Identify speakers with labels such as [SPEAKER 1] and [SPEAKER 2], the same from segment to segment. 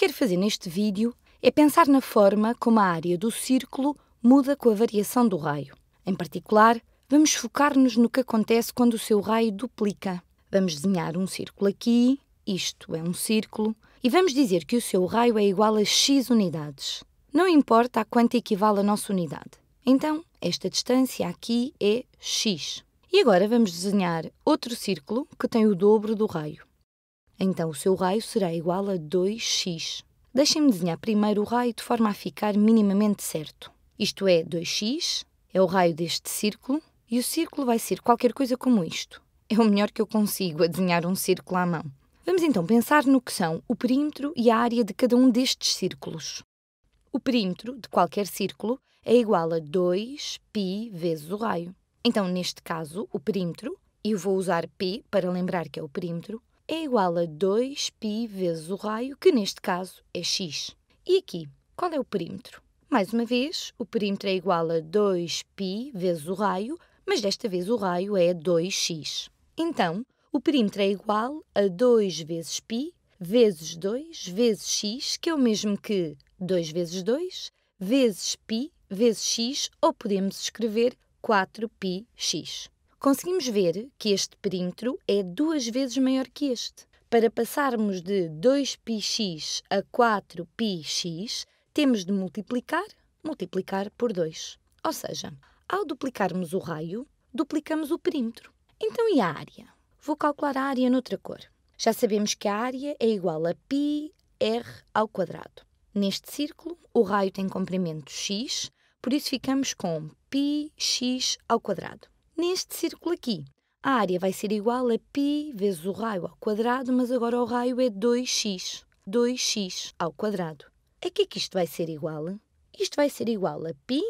[SPEAKER 1] quero fazer neste vídeo é pensar na forma como a área do círculo muda com a variação do raio. Em particular, vamos focar-nos no que acontece quando o seu raio duplica. Vamos desenhar um círculo aqui, isto é um círculo, e vamos dizer que o seu raio é igual a x unidades. Não importa a quanto equivale a nossa unidade. Então, esta distância aqui é x. E agora vamos desenhar outro círculo que tem o dobro do raio. Então o seu raio será igual a 2x. Deixem-me desenhar primeiro o raio de forma a ficar minimamente certo. Isto é, 2x é o raio deste círculo e o círculo vai ser qualquer coisa como isto. É o melhor que eu consigo a desenhar um círculo à mão. Vamos então pensar no que são o perímetro e a área de cada um destes círculos. O perímetro de qualquer círculo é igual a 2π vezes o raio. Então, neste caso, o perímetro, e eu vou usar π para lembrar que é o perímetro, é igual a 2π vezes o raio, que neste caso é x. E aqui, qual é o perímetro? Mais uma vez, o perímetro é igual a 2π vezes o raio, mas desta vez o raio é 2x. Então, o perímetro é igual a 2 vezes π vezes 2 vezes x, que é o mesmo que 2 vezes 2 vezes π vezes x, ou podemos escrever 4πx conseguimos ver que este perímetro é duas vezes maior que este. Para passarmos de 2πx a 4πx, temos de multiplicar, multiplicar por 2. Ou seja, ao duplicarmos o raio, duplicamos o perímetro. Então e a área? Vou calcular a área noutra cor. Já sabemos que a área é igual a πr ao quadrado. Neste círculo, o raio tem comprimento x, por isso ficamos com πx ao quadrado. Neste círculo aqui, a área vai ser igual a π vezes o raio ao quadrado, mas agora o raio é 2x. 2x ao quadrado. A que é que isto vai ser igual? Isto vai ser igual a π,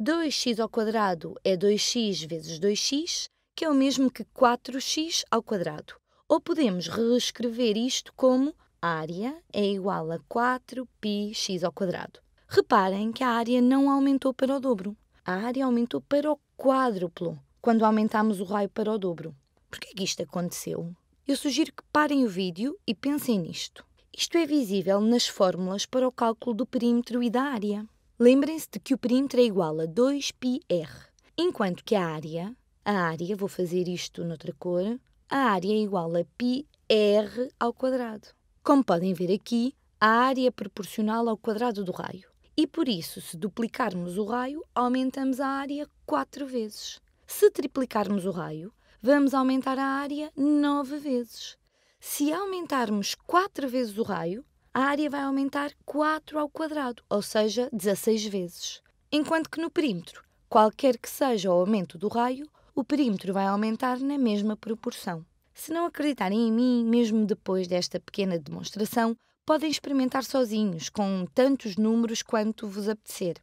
[SPEAKER 1] 2x ao quadrado é 2x vezes 2x, que é o mesmo que 4x ao quadrado. Ou podemos reescrever isto como área é igual a 4πx ao quadrado. Reparem que a área não aumentou para o dobro. A área aumentou para o quádruplo quando aumentámos o raio para o dobro. Por é que isto aconteceu? Eu sugiro que parem o vídeo e pensem nisto. Isto é visível nas fórmulas para o cálculo do perímetro e da área. Lembrem-se de que o perímetro é igual a 2πr, enquanto que a área, a área, vou fazer isto noutra cor, a área é igual a πr ao quadrado. Como podem ver aqui, a área é proporcional ao quadrado do raio. E por isso, se duplicarmos o raio, aumentamos a área 4 vezes. Se triplicarmos o raio, vamos aumentar a área 9 vezes. Se aumentarmos 4 vezes o raio, a área vai aumentar 4 ao quadrado, ou seja, 16 vezes. Enquanto que no perímetro, qualquer que seja o aumento do raio, o perímetro vai aumentar na mesma proporção. Se não acreditarem em mim, mesmo depois desta pequena demonstração, podem experimentar sozinhos, com tantos números quanto vos apetecer.